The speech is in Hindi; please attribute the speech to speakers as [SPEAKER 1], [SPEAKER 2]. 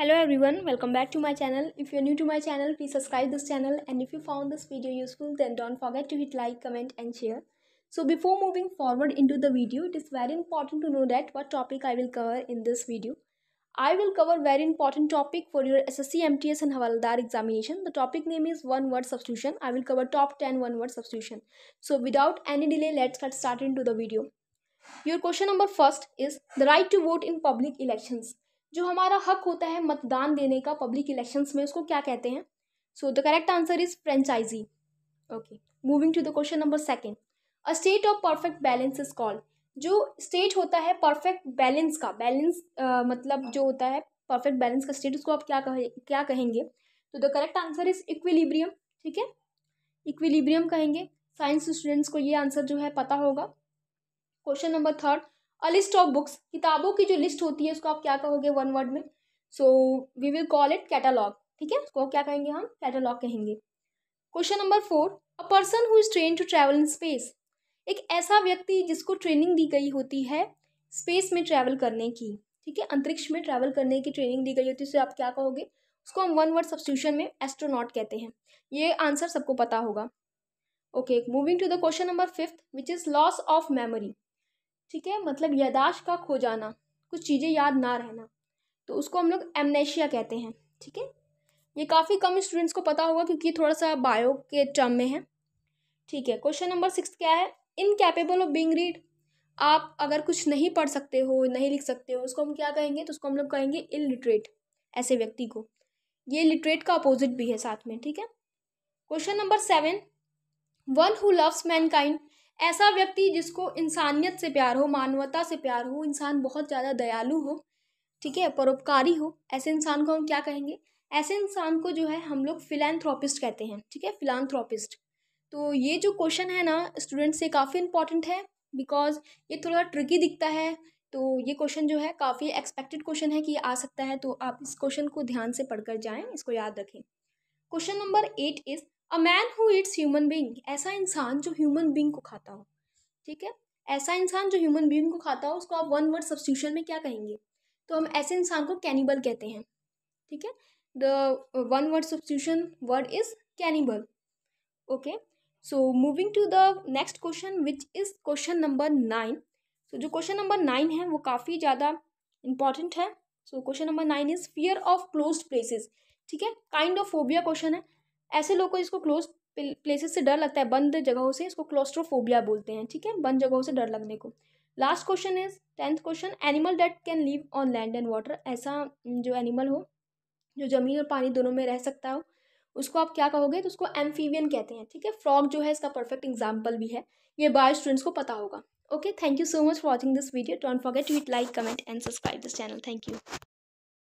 [SPEAKER 1] hello everyone welcome back to my channel if you're new to my channel please subscribe this channel and if you found this video useful then don't forget to hit like comment and share so before moving forward into the video it is very important to know that what topic i will cover in this video i will cover very important topic for your ssc mts and havaldar examination the topic name is one word substitution i will cover top 10 one word substitution so without any delay let's get started into the video your question number first is the right to vote in public elections जो हमारा हक होता है मतदान देने का पब्लिक इलेक्शंस में उसको क्या कहते हैं so the correct answer is franchisee okay moving to the question number second a state of perfect balance is called जो स्टेट होता है परफेक्ट बैलेंस का बैलेंस uh, मतलब जो होता है परफेक्ट बैलेंस का स्टेट उसको आप क्या कहे क्या कहेंगे तो the correct answer is equilibrium ठीक है इक्विलिब्रियम कहेंगे साइंस स्टूडेंट्स को ये आंसर जो है पता होगा question number third a list of books किताबों की जो लिस्ट होती है उसको आप क्या कहोगे वन वर्ड में so we will call it catalogue ठीक है उसको क्या कहेंगे हम कैटालॉग कहेंगे question number four a person who is train to travel in space एक ऐसा व्यक्ति जिसको ट्रेनिंग दी गई होती है स्पेस में ट्रैवल करने की ठीक है अंतरिक्ष में ट्रैवल करने की ट्रेनिंग दी गई होती है उसे आप क्या कहोगे उसको हम वन वर्ड सब्सिट्यूशन में एस्ट्रोनॉट कहते हैं ये आंसर सबको पता होगा okay moving to the question number fifth which is loss of memory ठीक है मतलब यादाश्त का खो जाना कुछ चीज़ें याद ना रहना तो उसको हम लोग एमनेशिया कहते हैं ठीक है ये काफ़ी कम स्टूडेंट्स को पता होगा क्योंकि थोड़ा सा बायो के टर्म में है ठीक है क्वेश्चन नंबर सिक्स क्या है इनकेपेबल ऑफ बींग रीड आप अगर कुछ नहीं पढ़ सकते हो नहीं लिख सकते हो उसको हम क्या कहेंगे तो उसको हम लोग कहेंगे इलिटरेट ऐसे व्यक्ति को ये लिटरेट का अपोजिट भी है साथ में ठीक है question number seven one who loves mankind ऐसा व्यक्ति जिसको इंसानियत से प्यार हो मानवता से प्यार हो इंसान बहुत ज़्यादा दयालु हो ठीक है परोपकारी हो ऐसे इंसान को हम क्या कहेंगे ऐसे इंसान को जो है हम लोग फिलैंथ्रोपिस्ट कहते हैं ठीक है फिलानथ्रोपिस्ट तो ये जो क्वेश्चन है ना स्टूडेंट से काफ़ी इंपॉर्टेंट है बिकॉज ये थोड़ा ट्रिकी दिखता है तो ये क्वेश्चन जो है काफ़ी एक्सपेक्टेड क्वेश्चन है कि आ सकता है तो आप इस क्वेश्चन को ध्यान से पढ़कर जाएं इसको याद रखें question number eight is a man who it's human being ऐसा इंसान जो ह्यूमन बींग को खाता हो ठीक है ऐसा इंसान जो ह्यूमन बींग को खाता हो उसको आप वन वर्ड सब्सिट्यूशन में क्या कहेंगे तो हम ऐसे इंसान को कैनिबल कहते हैं ठीक है the one word substitution word is cannibal okay so moving to the next question which is question number nine so जो क्वेश्चन नंबर नाइन है वो काफ़ी ज़्यादा इंपॉर्टेंट है so question number nine is fear of close places ठीक है काइंड ऑफ फोबिया क्वेश्चन है ऐसे लोग को जिसको क्लोज प्लेसेस से डर लगता है बंद जगहों से इसको क्लोस्ट्रोफोबिया बोलते हैं ठीक है बंद जगहों से डर लगने को last question is tenth question animal that can live on land and water ऐसा जो एनिमल हो जो ज़मीन और पानी दोनों में रह सकता हो उसको आप क्या कहोगे तो उसको एम्फीवियन कहते हैं ठीक है फ्रॉग जो है इसका परफेक्ट एग्जाम्पल भी है ये बायो स्टूडेंट्स को पता होगा okay thank you so much for watching this video don't forget to it like comment and subscribe this channel thank you